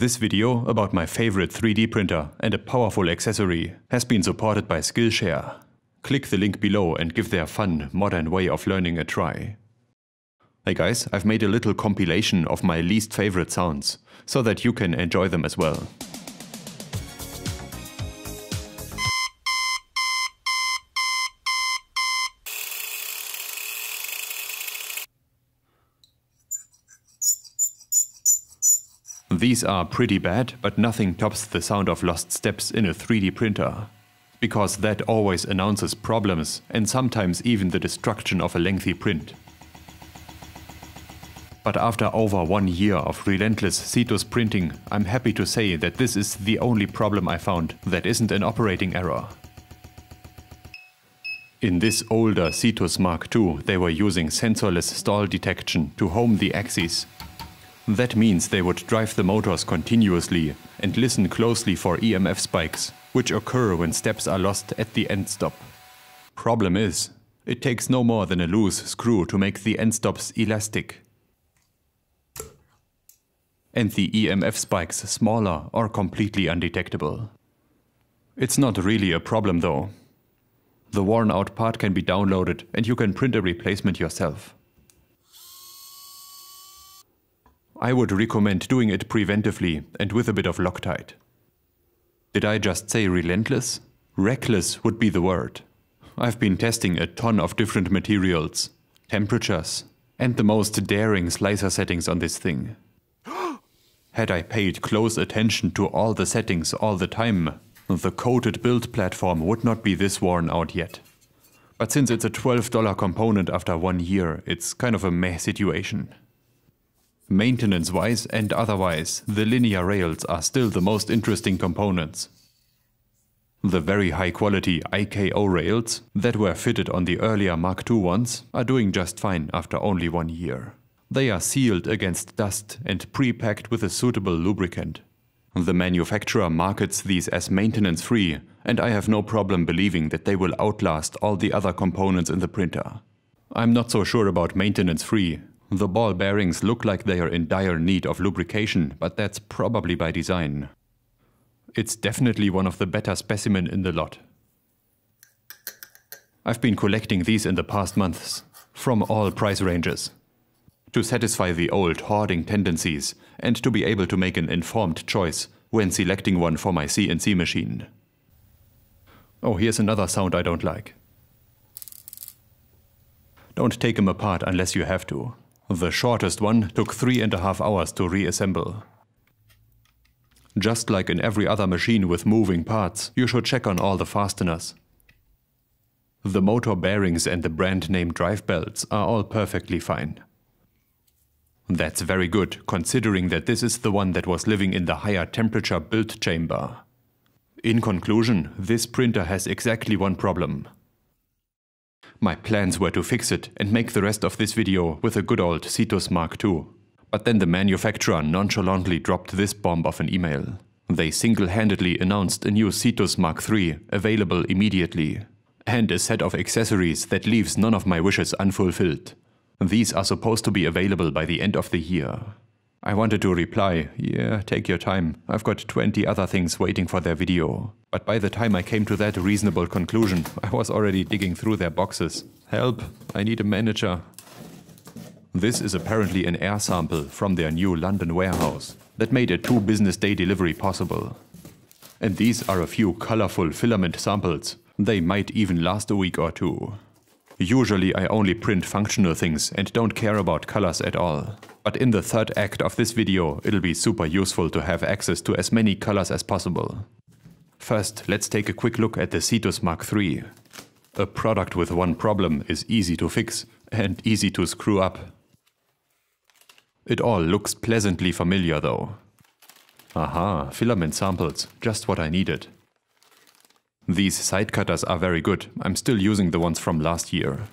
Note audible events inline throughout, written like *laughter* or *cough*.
This video about my favorite 3D printer and a powerful accessory has been supported by Skillshare. Click the link below and give their fun, modern way of learning a try. Hey guys, I've made a little compilation of my least favorite sounds, so that you can enjoy them as well. These are pretty bad, but nothing tops the sound of lost steps in a 3D printer. Because that always announces problems and sometimes even the destruction of a lengthy print. But after over one year of relentless Cetus printing, I'm happy to say that this is the only problem I found that isn't an operating error. In this older Cetus Mark II, they were using sensorless stall detection to home the axes that means they would drive the motors continuously and listen closely for EMF spikes, which occur when steps are lost at the end stop. Problem is, it takes no more than a loose screw to make the end stops elastic. And the EMF spikes smaller or completely undetectable. It's not really a problem though. The worn out part can be downloaded and you can print a replacement yourself. I would recommend doing it preventively and with a bit of Loctite. Did I just say relentless? Reckless would be the word. I've been testing a ton of different materials, temperatures, and the most daring slicer settings on this thing. *gasps* Had I paid close attention to all the settings all the time, the coated build platform would not be this worn out yet. But since it's a $12 component after one year, it's kind of a meh situation. Maintenance-wise and otherwise, the linear rails are still the most interesting components. The very high-quality IKO rails that were fitted on the earlier Mark II ones are doing just fine after only one year. They are sealed against dust and pre-packed with a suitable lubricant. The manufacturer markets these as maintenance-free, and I have no problem believing that they will outlast all the other components in the printer. I'm not so sure about maintenance-free, the ball bearings look like they are in dire need of lubrication, but that's probably by design. It's definitely one of the better specimen in the lot. I've been collecting these in the past months, from all price ranges. To satisfy the old hoarding tendencies and to be able to make an informed choice when selecting one for my CNC machine. Oh, here's another sound I don't like. Don't take them apart unless you have to. The shortest one took three and a half hours to reassemble. Just like in every other machine with moving parts, you should check on all the fasteners. The motor bearings and the brand name drive belts are all perfectly fine. That's very good, considering that this is the one that was living in the higher temperature build chamber. In conclusion, this printer has exactly one problem. My plans were to fix it and make the rest of this video with a good old Cetus Mark II. But then the manufacturer nonchalantly dropped this bomb of an email. They single-handedly announced a new Cetus Mark III available immediately, and a set of accessories that leaves none of my wishes unfulfilled. These are supposed to be available by the end of the year. I wanted to reply, yeah, take your time. I've got 20 other things waiting for their video. But by the time I came to that reasonable conclusion, I was already digging through their boxes. Help, I need a manager. This is apparently an air sample from their new London warehouse that made a two business day delivery possible. And these are a few colorful filament samples. They might even last a week or two. Usually I only print functional things and don't care about colors at all. But in the third act of this video, it'll be super useful to have access to as many colors as possible. First, let's take a quick look at the Cetus Mark III. A product with one problem is easy to fix and easy to screw up. It all looks pleasantly familiar though. Aha, filament samples, just what I needed. These side cutters are very good, I'm still using the ones from last year.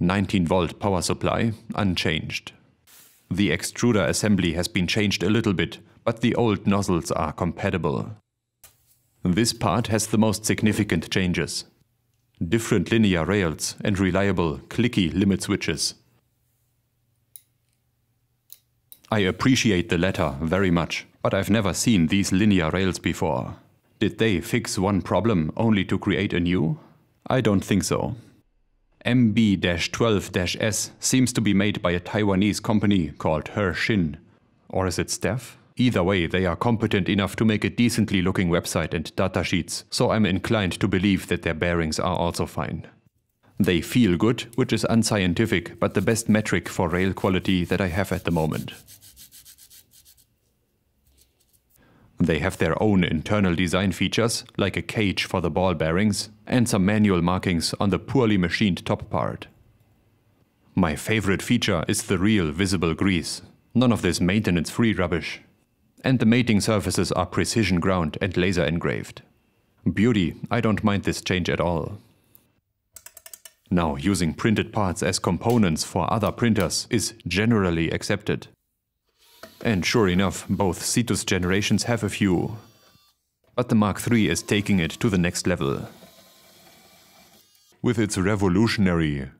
19 volt power supply, unchanged. The extruder assembly has been changed a little bit, but the old nozzles are compatible. This part has the most significant changes. Different linear rails and reliable clicky limit switches. I appreciate the latter very much, but I've never seen these linear rails before. Did they fix one problem only to create a new? I don't think so. MB-12-S seems to be made by a Taiwanese company called Hershin. Or is it Steph? Either way, they are competent enough to make a decently looking website and datasheets, so I'm inclined to believe that their bearings are also fine. They feel good, which is unscientific, but the best metric for rail quality that I have at the moment. They have their own internal design features, like a cage for the ball bearings, and some manual markings on the poorly machined top part. My favorite feature is the real visible grease, none of this maintenance-free rubbish. And the mating surfaces are precision ground and laser engraved. Beauty, I don't mind this change at all. Now, using printed parts as components for other printers is generally accepted. And sure enough, both Cetus generations have a few. But the Mark III is taking it to the next level with its revolutionary,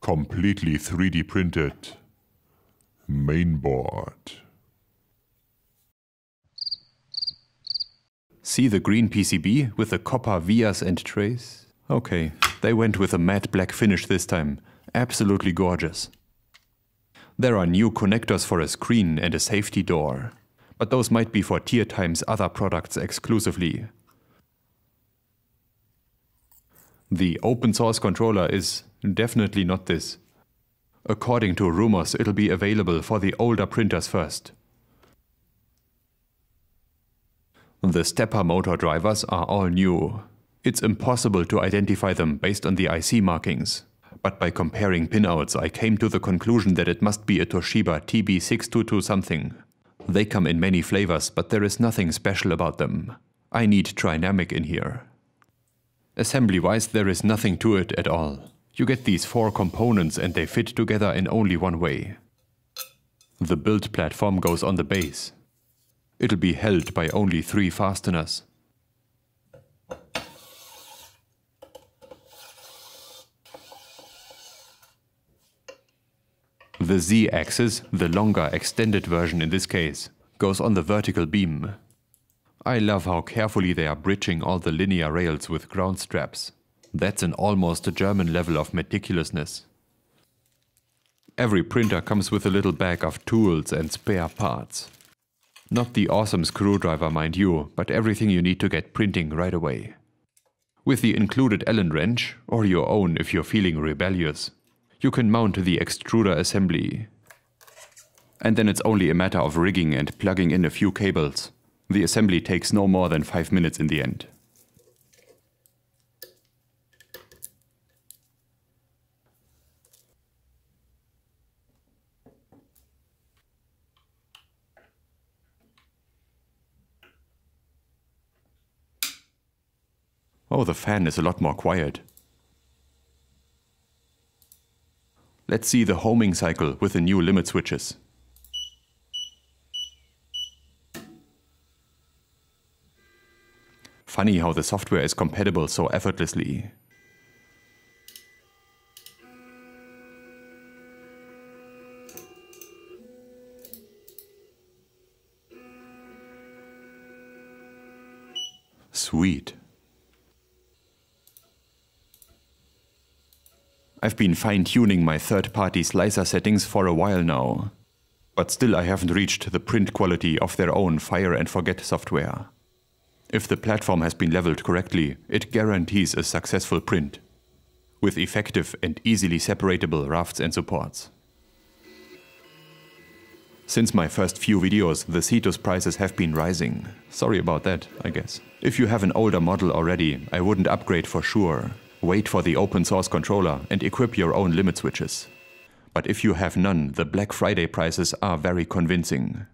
completely 3D printed mainboard. See the green PCB with the copper vias and trays? Okay, they went with a matte black finish this time. Absolutely gorgeous. There are new connectors for a screen and a safety door, but those might be for Tier Time's other products exclusively. The open source controller is definitely not this. According to rumors, it'll be available for the older printers first. The stepper motor drivers are all new. It's impossible to identify them based on the IC markings. But by comparing pinouts, I came to the conclusion that it must be a Toshiba TB622 something. They come in many flavors, but there is nothing special about them. I need Trinamic in here. Assembly-wise, there is nothing to it at all. You get these four components and they fit together in only one way. The build platform goes on the base. It'll be held by only three fasteners. The Z-axis, the longer extended version in this case, goes on the vertical beam. I love how carefully they are bridging all the linear rails with ground straps. That's an almost German level of meticulousness. Every printer comes with a little bag of tools and spare parts. Not the awesome screwdriver, mind you, but everything you need to get printing right away. With the included Allen wrench, or your own if you're feeling rebellious, you can mount the extruder assembly. And then it's only a matter of rigging and plugging in a few cables. The assembly takes no more than five minutes in the end. Oh, the fan is a lot more quiet. Let's see the homing cycle with the new limit switches. Funny how the software is compatible so effortlessly. Sweet. I've been fine-tuning my third-party slicer settings for a while now, but still I haven't reached the print quality of their own Fire and Forget software. If the platform has been leveled correctly, it guarantees a successful print, with effective and easily separatable rafts and supports. Since my first few videos, the Cetus prices have been rising. Sorry about that, I guess. If you have an older model already, I wouldn't upgrade for sure. Wait for the open source controller and equip your own limit switches. But if you have none, the Black Friday prices are very convincing.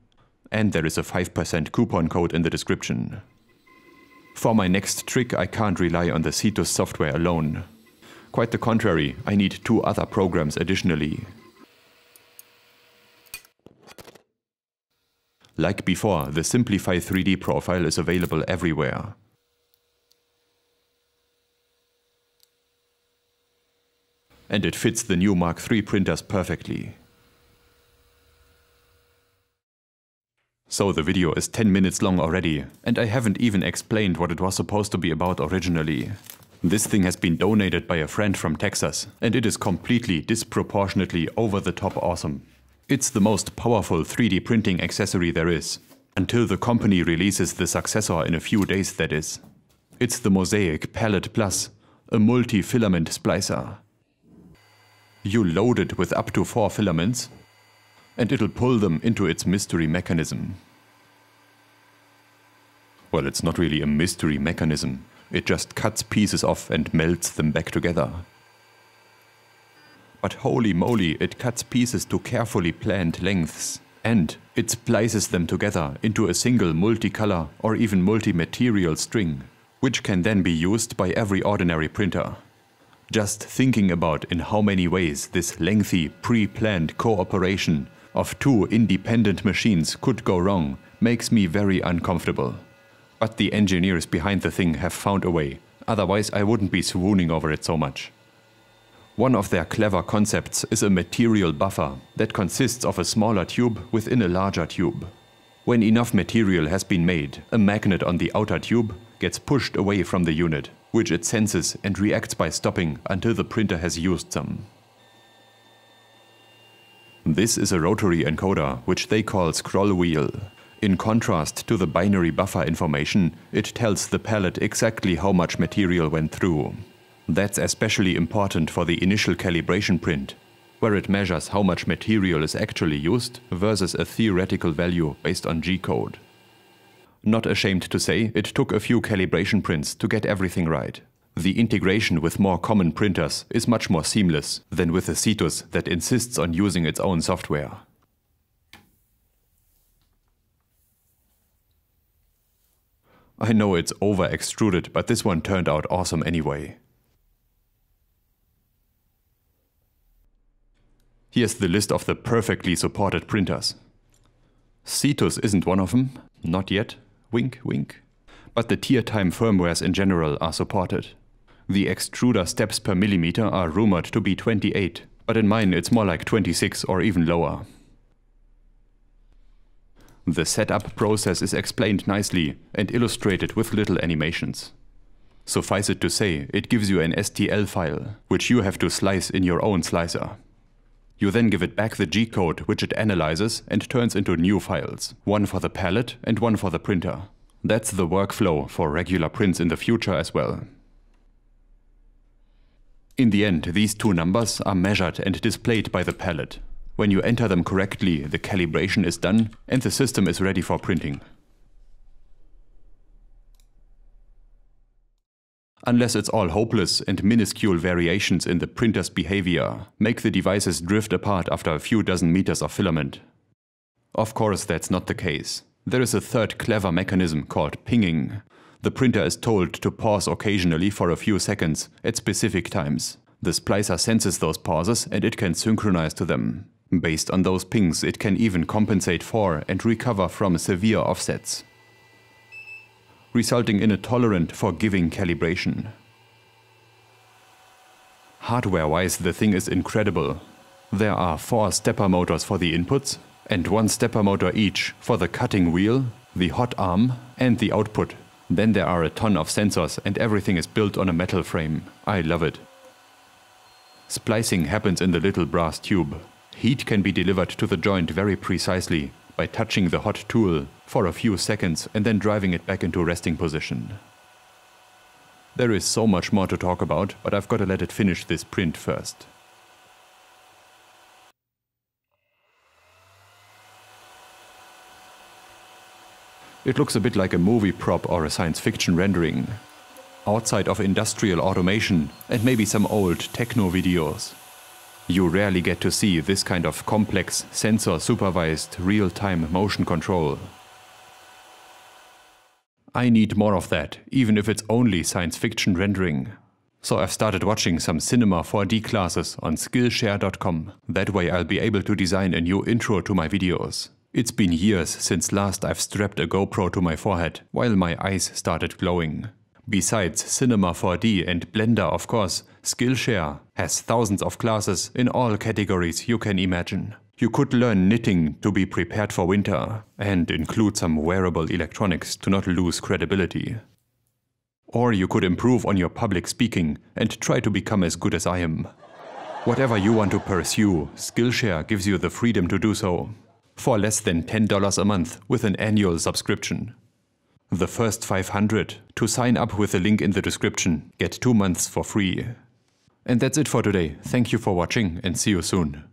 And there is a 5% coupon code in the description. For my next trick, I can't rely on the CTOS software alone. Quite the contrary, I need two other programs additionally. Like before, the Simplify 3D profile is available everywhere. And it fits the new Mark III printers perfectly. So the video is 10 minutes long already, and I haven't even explained what it was supposed to be about originally. This thing has been donated by a friend from Texas, and it is completely disproportionately over the top awesome. It's the most powerful 3D printing accessory there is, until the company releases the successor in a few days that is. It's the Mosaic Palette Plus, a multi-filament splicer. You load it with up to 4 filaments, and it'll pull them into its mystery mechanism. Well, it's not really a mystery mechanism. It just cuts pieces off and melts them back together. But holy moly, it cuts pieces to carefully planned lengths. And it splices them together into a single multicolor or even multi-material string, which can then be used by every ordinary printer. Just thinking about in how many ways this lengthy, pre-planned cooperation of two independent machines could go wrong makes me very uncomfortable. But the engineers behind the thing have found a way, otherwise I wouldn't be swooning over it so much. One of their clever concepts is a material buffer that consists of a smaller tube within a larger tube. When enough material has been made, a magnet on the outer tube gets pushed away from the unit, which it senses and reacts by stopping until the printer has used them. This is a rotary encoder, which they call scroll wheel. In contrast to the binary buffer information, it tells the pallet exactly how much material went through. That's especially important for the initial calibration print, where it measures how much material is actually used versus a theoretical value based on G-code. Not ashamed to say, it took a few calibration prints to get everything right. The integration with more common printers is much more seamless than with a Cetus that insists on using its own software. I know it's over extruded, but this one turned out awesome anyway. Here's the list of the perfectly supported printers. Cetus isn't one of them, not yet, wink wink, but the tier time firmwares in general are supported. The extruder steps per millimeter are rumored to be 28, but in mine it's more like 26 or even lower. The setup process is explained nicely and illustrated with little animations. Suffice it to say, it gives you an STL file, which you have to slice in your own slicer. You then give it back the G-code which it analyzes and turns into new files, one for the palette and one for the printer. That's the workflow for regular prints in the future as well. In the end, these two numbers are measured and displayed by the palette. When you enter them correctly, the calibration is done and the system is ready for printing. Unless it's all hopeless and minuscule variations in the printer's behavior make the devices drift apart after a few dozen meters of filament. Of course, that's not the case. There is a third clever mechanism called pinging, the printer is told to pause occasionally for a few seconds at specific times. The splicer senses those pauses and it can synchronize to them. Based on those pings, it can even compensate for and recover from severe offsets, resulting in a tolerant, forgiving calibration. Hardware-wise, the thing is incredible. There are four stepper motors for the inputs and one stepper motor each for the cutting wheel, the hot arm and the output then there are a ton of sensors and everything is built on a metal frame. I love it. Splicing happens in the little brass tube. Heat can be delivered to the joint very precisely by touching the hot tool for a few seconds and then driving it back into resting position. There is so much more to talk about, but I've got to let it finish this print first. It looks a bit like a movie prop or a science fiction rendering, outside of industrial automation and maybe some old techno videos. You rarely get to see this kind of complex, sensor supervised, real time motion control. I need more of that, even if it's only science fiction rendering. So I've started watching some Cinema 4D classes on Skillshare.com. That way I'll be able to design a new intro to my videos. It's been years since last I've strapped a GoPro to my forehead, while my eyes started glowing. Besides Cinema 4D and Blender of course, Skillshare has thousands of classes in all categories you can imagine. You could learn knitting to be prepared for winter, and include some wearable electronics to not lose credibility. Or you could improve on your public speaking and try to become as good as I am. Whatever you want to pursue, Skillshare gives you the freedom to do so for less than $10 a month with an annual subscription. The first 500 to sign up with the link in the description get two months for free. And that's it for today. Thank you for watching and see you soon.